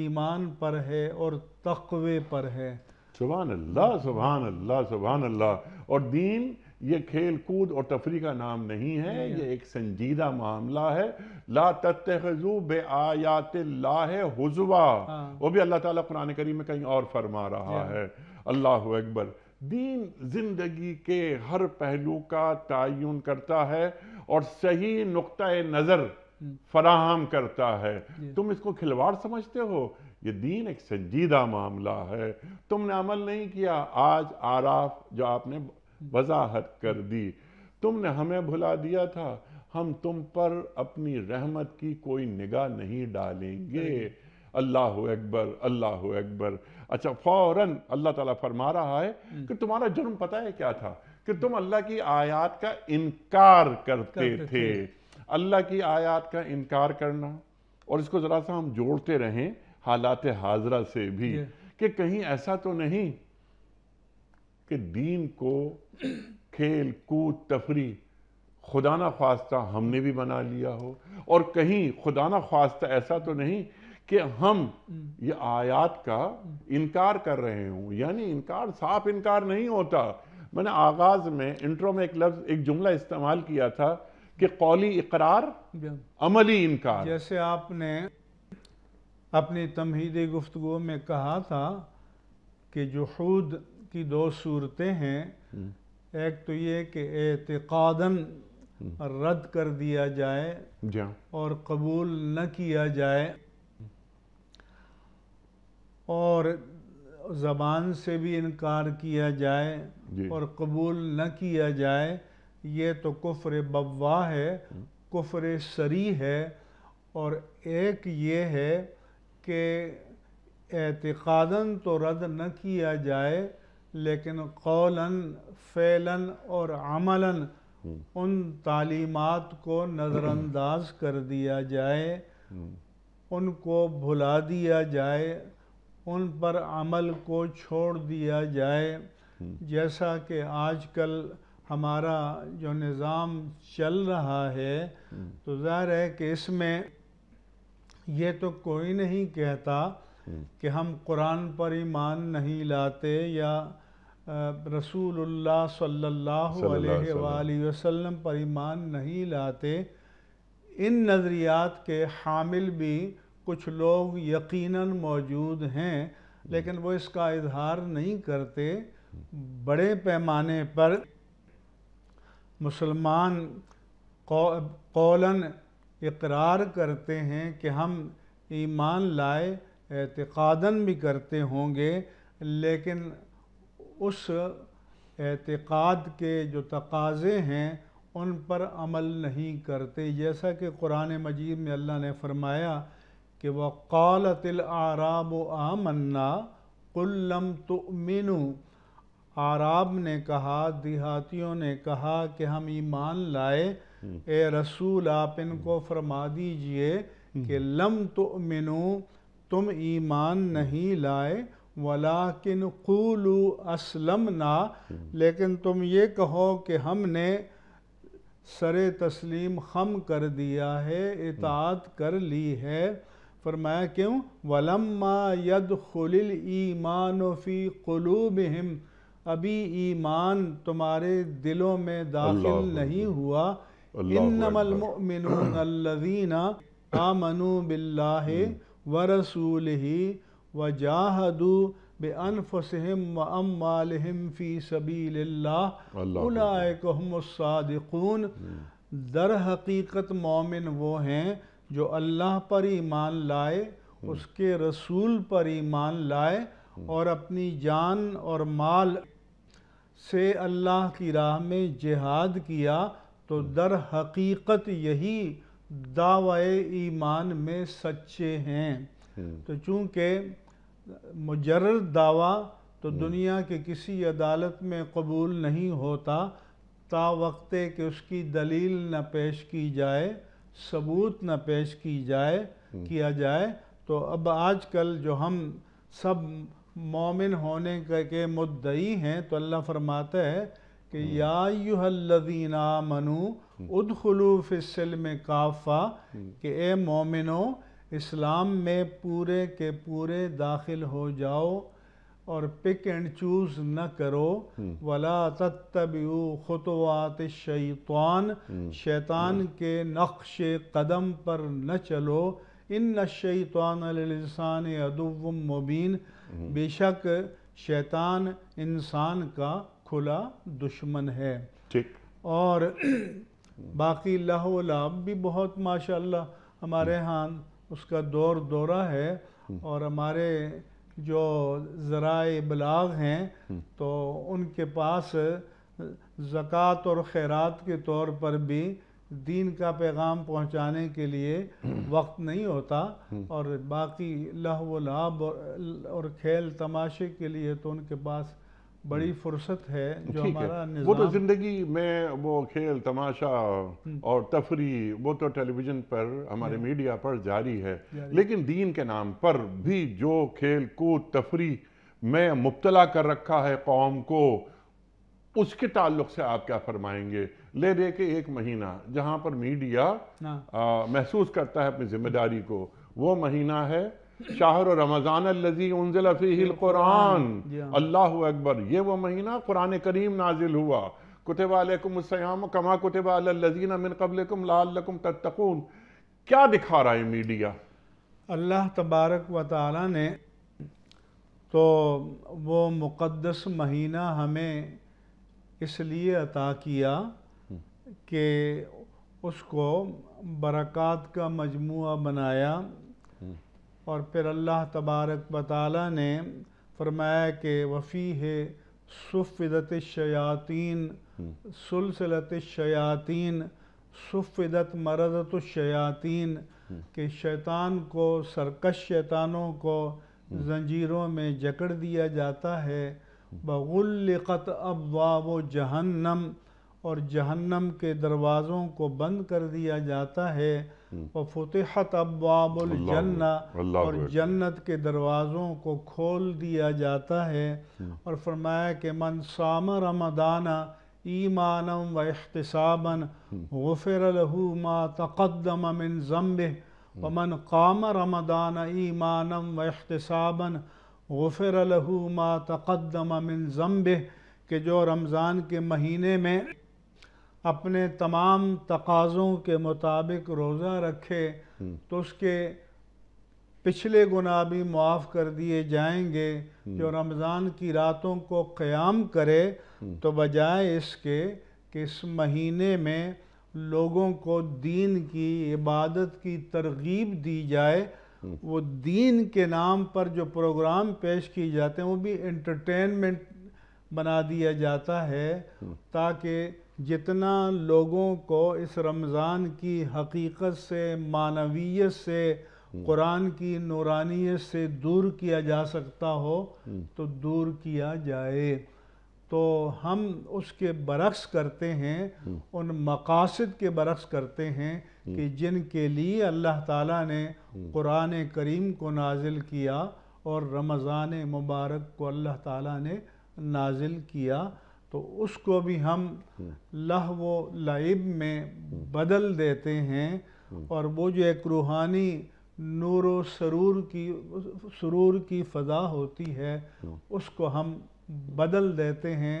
ایمان پر ہے اور تقوی پر ہے سبحان اللہ سبحان اللہ سبحان اللہ اور دین یہ کھیل کود اور تفریح کا نام نہیں ہے یہ ایک سنجیدہ معاملہ ہے لا تتخذو بے آیات اللہ حضوا ہاں۔ وہ بھی اللہ تعالیٰ قرآن کریم میں کہیں اور فرما رہا جی۔ ہے اللہ اکبر دین زندگی کے ہر پہلو کا تعین کرتا ہے اور صحیح نقطہ نظر فراہم کرتا ہے جی۔ تم اس کو کھلوار سمجھتے ہو یہ دین ایک سنجیدہ معاملہ ہے تم نے عمل نہیں کیا آج آراف جو آپ نے وضاحت کر دی تم نے ہمیں بھلا دیا تھا ہم تم پر اپنی رحمت کی کوئی نگاہ نہیں ڈالیں گے اللہ اکبر اللہ اکبر اچھا فوراً اللہ تعالیٰ فرما رہا ہے کہ تمہارا جرم پتا ہے کیا تھا کہ تم اللہ کی آیات کا انکار کرتے تھے اللہ کی آیات کا انکار کرنا اور اس کو ذرا سا ہم جوڑتے رہیں حالات حاضرہ سے بھی جی۔ کہ کہیں ایسا تو نہیں کہ دین کو کھیل کود تفری نہ خواستہ ہم نے بھی بنا لیا ہو اور کہیں خدا نہ خواستہ ایسا تو نہیں کہ ہم یہ آیات کا انکار کر رہے ہوں یعنی انکار صاف انکار نہیں ہوتا میں نے آغاز میں انٹرو میں ایک لفظ ایک جملہ استعمال کیا تھا کہ قولی اقرار عملی انکار جیسے آپ نے اپنی تمہید گفتگو میں کہا تھا کہ جو خود کی دو صورتیں ہیں ایک تو یہ کہ اعتقاداً رد کر دیا جائے جی ہاں۔ اور قبول نہ کیا جائے اور زبان سے بھی انکار کیا جائے جی۔ اور قبول نہ کیا جائے یہ تو کفر بوا ہے کفر سری ہے اور ایک یہ ہے کہ اعتقاداً تو رد نہ کیا جائے لیکن قولاً فعلاً اور عملاً ان تعلیمات کو نظر انداز کر دیا جائے ان کو بھلا دیا جائے ان پر عمل کو چھوڑ دیا جائے جیسا کہ آج کل ہمارا جو نظام چل رہا ہے تو ظاہر ہے کہ اس میں یہ تو کوئی نہیں کہتا کہ ہم قرآن پر ایمان نہیں لاتے یا رسول اللہ صلی اللہ علیہ وآلہ وسلم پر ایمان نہیں لاتے ان نظریات کے حامل بھی کچھ لوگ یقیناً موجود ہیں لیکن وہ اس کا اظہار نہیں کرتے بڑے پیمانے پر مسلمان قولاً اقرار کرتے ہیں کہ ہم ایمان لائے اعتقاداً بھی کرتے ہوں گے لیکن اس اعتقاد کے جو تقاضے ہیں ان پر عمل نہیں کرتے جیسا کہ قرآن مجید میں اللہ نے فرمایا کہ وہ قالت العراب و آمنا منا تو آراب نے کہا دیہاتیوں نے کہا کہ ہم ایمان لائے اے رسول آپ ان کو فرما دیجئے کہ لم تؤمنو تم ایمان نہیں لائے ولیکن قولو اسلمنا لیکن تم یہ کہو کہ ہم نے سر تسلیم خم کر دیا ہے اطاعت کر لی ہے فرمایا کیوں وَلَمَّا يَدْخُلِ الْإِيمَانُ ایمان قُلُوبِهِمْ فی ابھی ایمان تمہارے دلوں میں داخل نہیں ہوا انما المؤمنون الذین آمنوا باللہ ورسولہ و جاہدو بے ان فی سبیل اللہ حقیقت مومن وہ ہیں جو اللہ پر ایمان لائے اس کے رسول پر ایمان لائے اور اپنی جان اور مال سے اللہ کی راہ میں جہاد کیا تو در حقیقت یہی دعوی ایمان میں سچے ہیں تو چونکہ مجرد دعویٰ تو دنیا کے کسی عدالت میں قبول نہیں ہوتا تا وقت کہ اس کی دلیل نہ پیش کی جائے ثبوت نہ پیش کی جائے کیا جائے تو اب آج کل جو ہم سب مومن ہونے کے مدعی ہیں تو اللہ فرماتا ہے کہ یا ایوہ الذین آمنو ادخلو فی السلم کافا کہ اے مومنوں اسلام میں پورے کے پورے داخل ہو جاؤ اور پک اینڈ چوز نہ کرو ولا تتبعو خطوات الشیطان شیطان کے نقش قدم پر نہ چلو ان الشیطان للانسان عدو مبین بے شک شیطان انسان کا کھلا دشمن ہے اور باقی لہو لعب بھی بہت ماشاءاللہ ہمارے ہاں اس کا دور دورہ ہے اور ہمارے جو ذرائع بلاغ ہیں تو ان کے پاس زکوٰۃ اور خیرات کے طور پر بھی دین کا پیغام پہنچانے کے لیے وقت نہیں ہوتا اور باقی لہو و لعب اور کھیل تماشے کے لیے تو ان کے پاس بڑی فرصت ہے جو ہمارا نظام وہ تو زندگی میں وہ کھیل تماشا اور تفریح وہ تو ٹیلی ویژن پر ہمارے میڈیا پر جاری ہے لیکن دین کے نام پر بھی جو کھیل کود تفریح میں مبتلا کر رکھا ہے قوم کو اس کے تعلق سے آپ کیا فرمائیں گے لے دے کے ایک مہینہ جہاں پر میڈیا ہاں۔ محسوس کرتا ہے اپنی ذمہ داری کو وہ مہینہ ہے شاہر رمضان انزل فیہ القرآن جی ہاں. اللہ اکبر یہ وہ مہینہ قرآن کریم نازل ہوا کتب علیکم السیام کما کتب تتقون کیا دکھا رہا ہے میڈیا اللہ تبارک و تعالی نے تو وہ مقدس مہینہ ہمیں اس لیے عطا کیا کہ اس کو برکات کا مجموعہ بنایا اور پھر اللہ تبارک تعالی نے فرمایا کہ وفی ہے الشیاطین سلسلت الشیاطین صفدت مرضت الشیاطین کہ شیطان کو سرکش شیطانوں کو زنجیروں میں جکڑ دیا جاتا ہے بغلقت ابواب و جہنم اور جہنم کے دروازوں کو بند کر دیا جاتا ہے وَفُتِحَتْ أَبْوَابُ الْجَنَّةِ اور جنت کے دروازوں کو کھول دیا جاتا ہے اور فرمایا کہ مَنْ سَامَ رَمَدَانَ ایمانم و احتسابن غفر لہو ما تقدم من زمبه ومن قام رمضان ایمانم و احتسابن غفر لہو ما تقدم من زمبه کہ جو رمضان کے مہینے میں اپنے تمام تقاضوں کے مطابق روزہ رکھے تو اس کے پچھلے گناہ بھی معاف کر دیے جائیں گے جو رمضان کی راتوں کو قیام کرے تو بجائے اس کے کہ اس مہینے میں لوگوں کو دین کی عبادت کی ترغیب دی جائے وہ دین کے نام پر جو پروگرام پیش کیے جاتے ہیں وہ بھی انٹرٹینمنٹ بنا دیا جاتا ہے تاکہ جتنا لوگوں کو اس رمضان کی حقیقت سے معنویت سے قرآن کی نورانیت سے دور کیا جا سکتا ہو تو دور کیا جائے تو ہم اس کے برعکس کرتے ہیں ان مقاصد کے برعکس کرتے ہیں کہ جن کے لیے اللہ تعالیٰ نے قرآن کریم کو نازل کیا اور رمضان مبارک کو اللہ تعالیٰ نے نازل کیا تو اس کو بھی ہم لہو و لائب میں بدل دیتے ہیں اور وہ جو ایک روحانی نور و سرور کی سرور کی فضا ہوتی ہے اس کو ہم بدل دیتے ہیں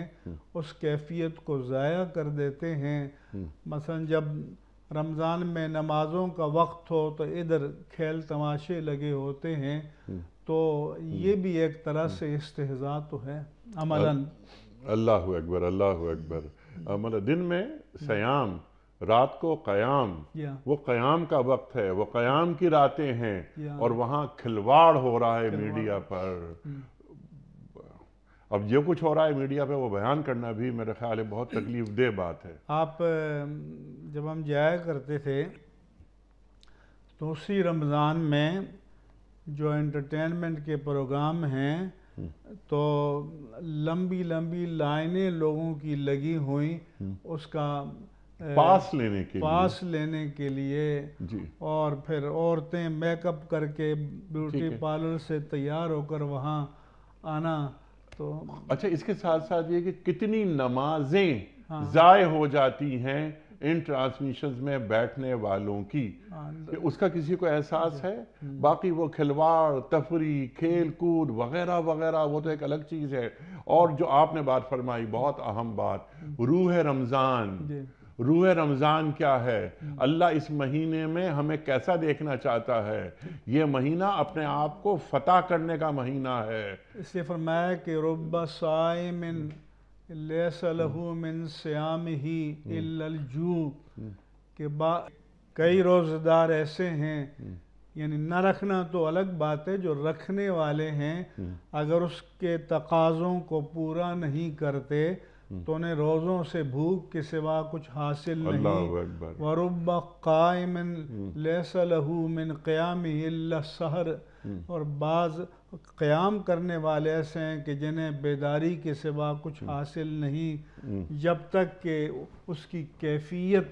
اس کیفیت کو ضائع کر دیتے ہیں مثلا جب رمضان میں نمازوں کا وقت ہو تو ادھر کھیل تماشے لگے ہوتے ہیں تو یہ بھی ایک طرح سے تو ہے عملاً اللہ اکبر اللہ اکبر مطلب دن میں سیام رات کو قیام وہ قیام کا وقت ہے وہ قیام کی راتیں ہیں اور وہاں کھلواڑ ہو رہا ہے میڈیا پر اب جو کچھ ہو رہا ہے میڈیا پہ وہ بیان کرنا بھی میرے خیال ہے بہت تکلیف دہ بات ہے آپ جب ہم جایا کرتے تھے تو اسی رمضان میں جو انٹرٹینمنٹ کے پروگرام ہیں تو لمبی لمبی لائنیں لوگوں کی لگی ہوئیں اس کا پاس لینے کے لیے جی۔ اور پھر عورتیں میک اپ کر کے بیوٹی پارلر سے تیار ہو کر وہاں آنا تو اچھا اس کے ساتھ ساتھ یہ کہ کتنی نمازیں ہاں۔ ضائع ہو جاتی ہیں ان ٹرانسمیشنز میں بیٹھنے والوں کی ہاں، کہ اس کا کسی کو احساس جی۔ ہے باقی وہ کھلوار تفری کھیل کود وغیرہ وغیرہ وہ تو ایک الگ چیز ہے اور جو آپ نے بات فرمائی بہت اہم بات روح رمضان جی۔ روح رمضان کیا ہے اللہ اس مہینے میں ہمیں کیسا دیکھنا چاہتا ہے یہ مہینہ اپنے آپ کو فتح کرنے کا مہینہ ہے اس لیے فرمایا کہ رب سائم لہو من سیام ہی الجو کہ با کئی روزدار ایسے ہیں یعنی نہ رکھنا تو الگ بات ہے جو رکھنے والے ہیں اگر اس کے تقاضوں کو پورا نہیں کرتے تو انہیں روزوں سے بھوک کے سوا کچھ حاصل نہیں ورب لیس لہو من قیام السہر اور بعض قیام کرنے والے ایسے ہیں کہ جنہیں بیداری کے سوا کچھ حاصل نہیں جب تک کہ اس کی کیفیت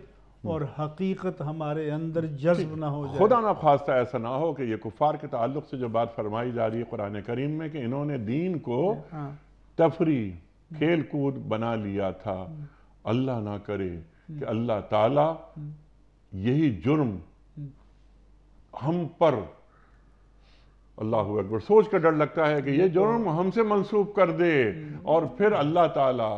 اور حقیقت ہمارے اندر جذب نہ ہو جائے خدا نہ خواستہ ایسا نہ ہو کہ یہ کفار کے تعلق سے جو بات فرمائی جا رہی ہے قرآن کریم میں کہ انہوں نے دین کو ہاں۔ تفریح کھیل کود بنا لیا تھا اللہ نہ کرے کہ اللہ تعالی یہی جرم ہم پر اللہ اکبر سوچ کا ڈر لگتا ہے کہ یہ جرم ہم سے منصوب کر دے اور پھر اللہ تعالیٰ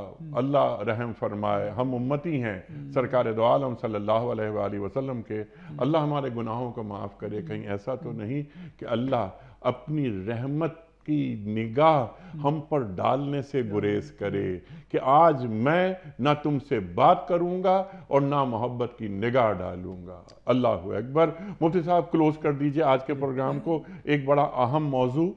اللہ رحم فرمائے ہم امتی ہیں سرکار دعالم صلی اللہ علیہ وآلہ وسلم کے اللہ ہمارے گناہوں کو معاف کرے کہیں ایسا تو نہیں کہ اللہ اپنی رحمت کی نگاہ ہم پر ڈالنے سے گریز کرے کہ آج میں نہ تم سے بات کروں گا اور نہ محبت کی نگاہ ڈالوں گا اللہ اکبر مفتی صاحب کلوز کر دیجئے آج کے پروگرام کو ایک بڑا اہم موضوع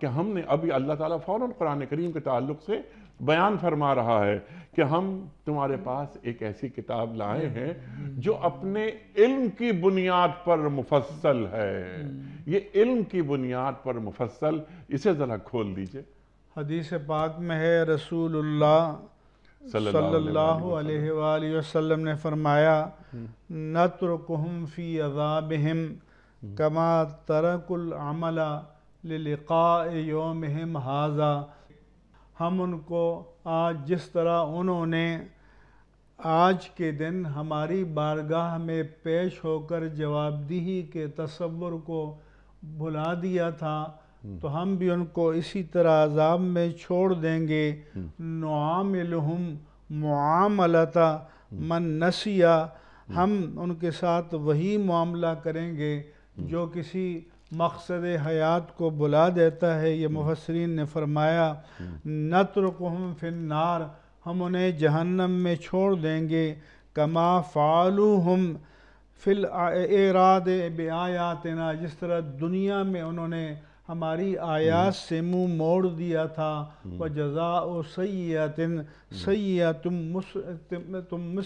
کہ ہم نے ابھی اللہ تعالیٰ فوراً قرآن کریم کے تعلق سے بیان فرما رہا ہے کہ ہم تمہارے پاس ایک ایسی کتاب لائے ہیں جو اپنے علم کی بنیاد پر مفصل ہے یہ علم کی بنیاد پر مفصل اسے ذرا کھول دیجئے حدیث پاک میں ہے رسول اللہ صلی اللہ علیہ وآلہ وسلم نے فرمایا نترکہم فی عذابہم کما ترک العمل للقاء یومہم حاضر ہم ان کو آج جس طرح انہوں نے آج کے دن ہماری بارگاہ میں پیش ہو کر جواب دہی کے تصور کو بھلا دیا تھا تو ہم بھی ان کو اسی طرح عذاب میں چھوڑ دیں گے نعاملہم معاملتا من نسیہ ہم ان کے ساتھ وہی معاملہ کریں گے جو کسی مقصد حیات کو بلا دیتا ہے یہ محسرین نے فرمایا نترکہم فی النار ہم انہیں جہنم میں چھوڑ دیں گے کما فعلوہم فی الاراد اے بے آیاتنا جس طرح دنیا میں انہوں نے ہماری آیات سے منہ موڑ دیا تھا اور جزا سیئت سیاتن سیا تم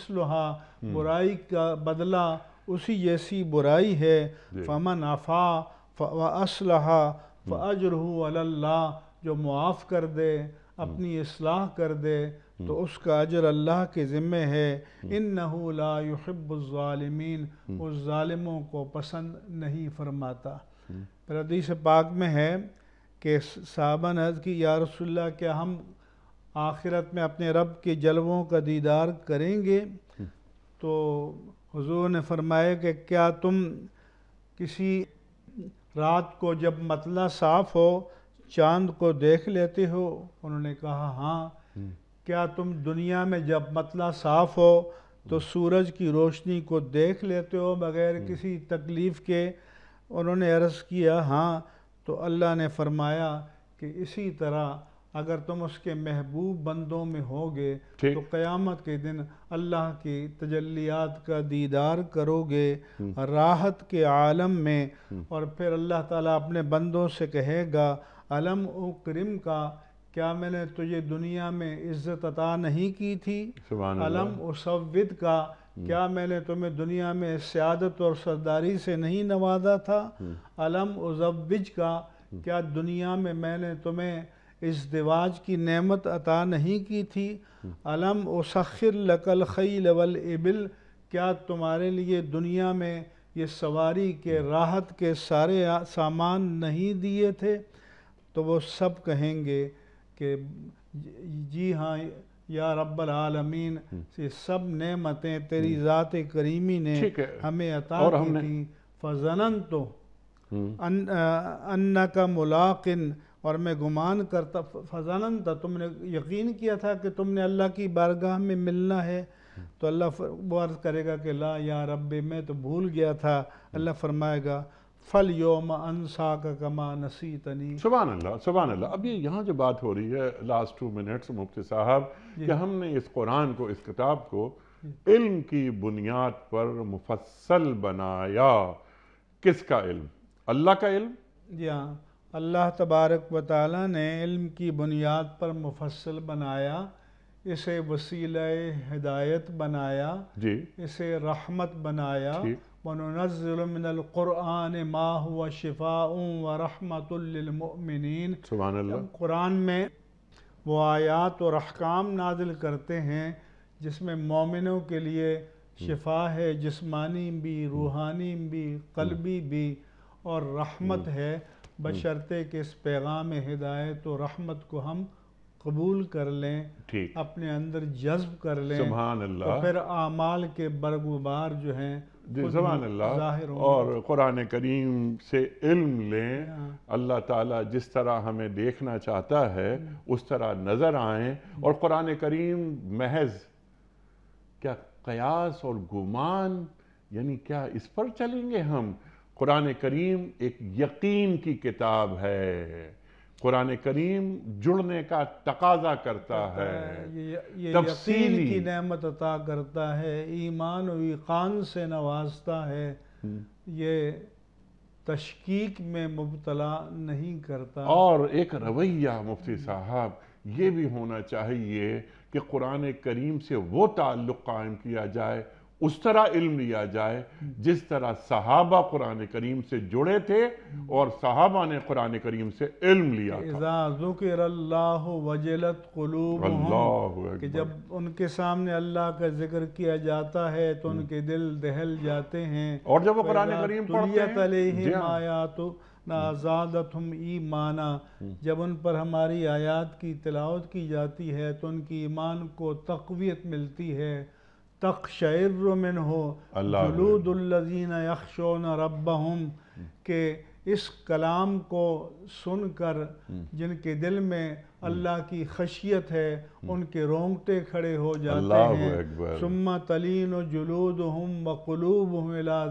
برائی کا بدلہ اسی جیسی برائی ہے جی۔ فمن افا ف اسلحہ ف اللہ جو معاف کر دے اپنی اصلاح کر دے تو اس کا اجر اللہ کے ذمے ہے ان لا یحب الظالمین اس ظالموں کو پسند نہیں فرماتا حدیث پاک میں ہے کہ صحابہ نے کی یا رسول اللہ کیا ہم آخرت میں اپنے رب کے جلووں کا دیدار کریں گے تو حضور نے فرمایا کہ کیا تم کسی رات کو جب مطلع صاف ہو چاند کو دیکھ لیتے ہو انہوں نے کہا ہاں کیا تم دنیا میں جب مطلع صاف ہو تو سورج کی روشنی کو دیکھ لیتے ہو بغیر کسی تکلیف کے انہوں نے عرض کیا ہاں تو اللہ نے فرمایا کہ اسی طرح اگر تم اس کے محبوب بندوں میں ہوگے تو قیامت کے دن اللہ کی تجلیات کا دیدار کرو گے راحت کے عالم میں اور پھر اللہ تعالیٰ اپنے بندوں سے کہے گا علم و کرم کا کیا میں نے تجھے دنیا میں عزت عطا نہیں کی تھی علم وصود کا کیا میں نے تمہیں دنیا میں سیادت اور سرداری سے نہیں نوازا تھا علم زوج کا کیا دنیا میں میں نے تمہیں اس دواج کی نعمت عطا نہیں کی تھی علم و سخر لقل خیل ابل کیا تمہارے لیے دنیا میں یہ سواری کے راحت کے سارے سامان نہیں دیے تھے تو وہ سب کہیں گے کہ جی ہاں یا رب العالمین یہ سب نعمتیں تیری ذات کریمی نے ہمیں عطا کی تھیں فضلاً تو انّا کا ملاقن اور میں گمان کرتا فضانن تھا تم نے یقین کیا تھا کہ تم نے اللہ کی بارگاہ میں ملنا ہے تو اللہ عرض کرے گا کہ لا یا رب میں تو بھول گیا تھا اللہ فرمائے گا سبحان سبحان اللہ اللہ اب یہ یہاں جو بات ہو رہی ہے لاسٹ ٹو منٹس مفتی صاحب جی۔ کہ ہم نے اس قرآن کو اس کتاب کو علم کی بنیاد پر مفصل بنایا کس کا علم اللہ کا علم جی ہاں اللہ تبارک و تعالیٰ نے علم کی بنیاد پر مفصل بنایا اسے وسیلہ ہدایت بنایا جی۔ اسے رحمت بنایا جی۔ وَنُنَزِّلُ مِنَ الْقُرْآنِ مَا هُوَ شِفَاءٌ وَرَحْمَةٌ لِّلْمُؤْمِنِينَ سبحان اللہ قرآن میں وہ آیات اور احکام نازل کرتے ہیں جس میں مومنوں کے لیے شفا ہے جسمانی بھی روحانی بھی قلبی بھی اور رحمت ہے بشرتے کہ اس پیغام ہدایت و رحمت کو ہم قبول کر لیں اپنے اندر جذب کر لیں سبحان اللہ پھر اعمال کے جو ہیں جی، سبحان اللہ اور قرآن کریم سے علم لیں ہاں۔ اللہ تعالیٰ جس طرح ہمیں دیکھنا چاہتا ہے ہاں۔ اس طرح نظر آئیں اور قرآن کریم محض کیا قیاس اور گمان یعنی کیا اس پر چلیں گے ہم قرآن کریم ایک یقین کی کتاب ہے قرآن کریم جڑنے کا تقاضا کرتا ہے یقین کی نعمت عطا کرتا ہے ایمان و ایقان سے نوازتا ہے یہ تشکیق میں مبتلا نہیں کرتا اور ایک رویہ مفتی صاحب یہ بھی ہونا چاہیے کہ قرآن کریم سے وہ تعلق قائم کیا جائے اس طرح علم لیا جائے جس طرح صحابہ قرآن کریم سے جڑے تھے اور صحابہ نے قرآن کریم سے علم لیا تھا ذکر اللہ وجلت قلوبہم کہ جب ان کے سامنے اللہ کا ذکر کیا جاتا ہے تو ان کے دل دہل جاتے ہیں اور جب وہ قرآن کریم آیا تو نزاد ایمانا جب ان پر ہماری آیات کی تلاوت کی جاتی ہے تو ان کی ایمان کو تقویت ملتی ہے تقشعر من ہو جلود یکش یخشون ربهم کہ اس کلام کو سن کر جن کے دل میں اللہ کی خشیت ہے ان کے رونگٹے کھڑے ہو جاتے ہیں سمہ تلین ن و جلود ہوں مقلوب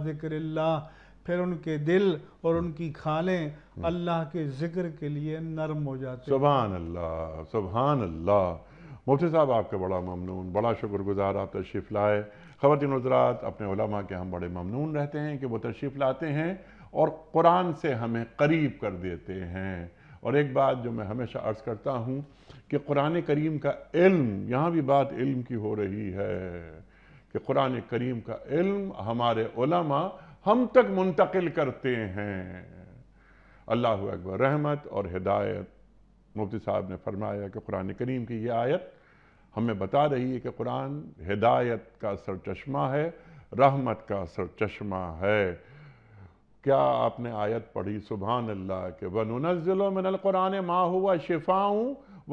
ذکر اللہ پھر ان کے دل اور ان کی کھالیں اللہ کے ذکر کے لیے نرم ہو جاتے ہیں سبحان اللہ سبحان اللہ مفتی صاحب آپ کا بڑا ممنون بڑا شکر گزار آپ تشریف لائے خواتین حضرات اپنے علماء کے ہم بڑے ممنون رہتے ہیں کہ وہ تشریف لاتے ہیں اور قرآن سے ہمیں قریب کر دیتے ہیں اور ایک بات جو میں ہمیشہ عرض کرتا ہوں کہ قرآن کریم کا علم یہاں بھی بات علم کی ہو رہی ہے کہ قرآن کریم کا علم ہمارے علماء ہم تک منتقل کرتے ہیں اللہ اکبر رحمت اور ہدایت مفتی صاحب نے فرمایا کہ قرآن کریم کی یہ آیت ہمیں بتا رہی ہے کہ قرآن ہدایت کا سرچشمہ ہے رحمت کا سرچشمہ ہے کیا آپ نے آیت پڑھی سبحان اللہ کہ وَنُنَزِّلُ مِنَ الْقُرْآنِ مَا هُوَ شِفَاؤُ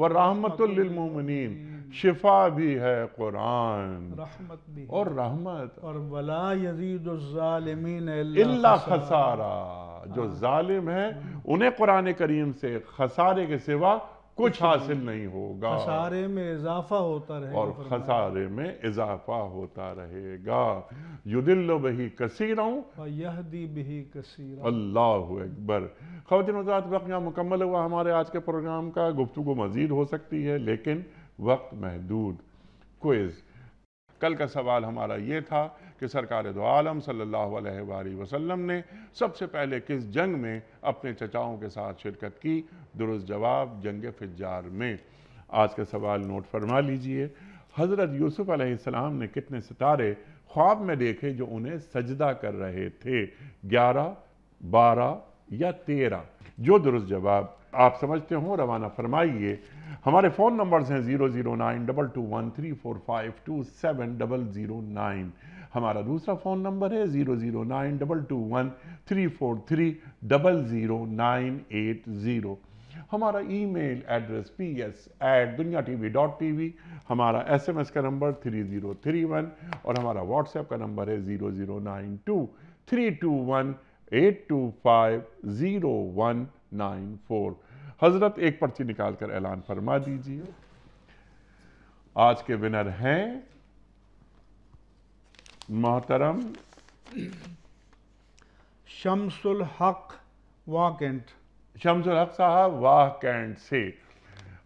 وَرَحْمَتُ لِلْمُؤْمِنِينَ شفا بھی ہے قرآن رحمت بھی ہے اور رحمت اور وَلَا يَزِيدُ الظَّالِمِينَ إِلَّا خَسَارَ جو ہاں۔ ظالم ہیں انہیں قرآن کریم سے خسارے کے سوا کچھ حاصل نہیں ہوگا خسارے میں اضافہ ہوتا رہے گا اور خسارے میں اضافہ ہوتا رہے گا یدلو بہی کسیروں ویہدی بہی کسیروں اللہ اکبر خواتین وزارت وقت یہاں مکمل ہوا ہمارے آج کے پروگرام کا گفتگو مزید ہو سکتی ہے لیکن وقت محدود کوئز کل کا سوال ہمارا یہ تھا کہ سرکار دو عالم صلی اللہ علیہ وآلہ وسلم نے سب سے پہلے کس جنگ میں اپنے چچاؤں کے ساتھ شرکت کی درست جواب جنگ فجار میں آج کا سوال نوٹ فرما لیجئے حضرت یوسف علیہ السلام نے کتنے ستارے خواب میں دیکھے جو انہیں سجدہ کر رہے تھے گیارہ بارہ یا تیرہ جو درست جواب آپ سمجھتے ہوں روانہ فرمائیے ہمارے فون نمبرز ہیں zero zero nine double two one three four five two seven double zero nine ہمارا دوسرا فون نمبر ہے zero zero nine double two one three four three double zero nine eight zero ہمارا email address P S at Dunya TV dot TV ٹی وی ہمارا ایس ایم ایس کا number three zero three one اور ہمارا واٹس ایپ کا نمبر ہے zero zero nine two three two one eight two five zero one nine four حضرت ایک پرچی نکال کر اعلان فرما دیجیے آج کے ونر ہیں محترم شمس الحق واکینٹ شمس الحق صاحب واکینٹ سے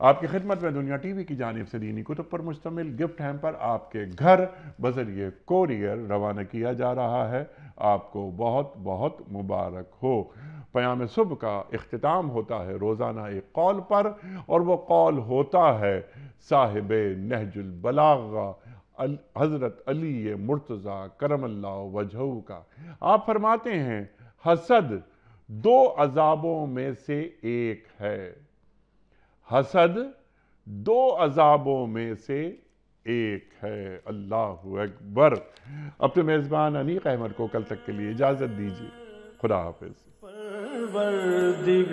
آپ کی خدمت میں دنیا ٹی وی کی جانب سے دینی کتب پر مشتمل گفٹ آپ کے گھر بذری کوریئر روانہ کیا جا رہا ہے آپ کو بہت بہت مبارک ہو پیام صبح کا اختتام ہوتا ہے روزانہ ایک قول پر اور وہ قول ہوتا ہے صاحب نہج البلاغہ حضرت علی مرتضی کرم اللہ وجہ آپ فرماتے ہیں حسد دو عذابوں میں سے ایک ہے حسد دو عذابوں میں سے ایک ہے اللہ اکبر اپنے میزبان انیق احمد کو کل تک کے لیے اجازت دیجیے خدا حافظ پروردگار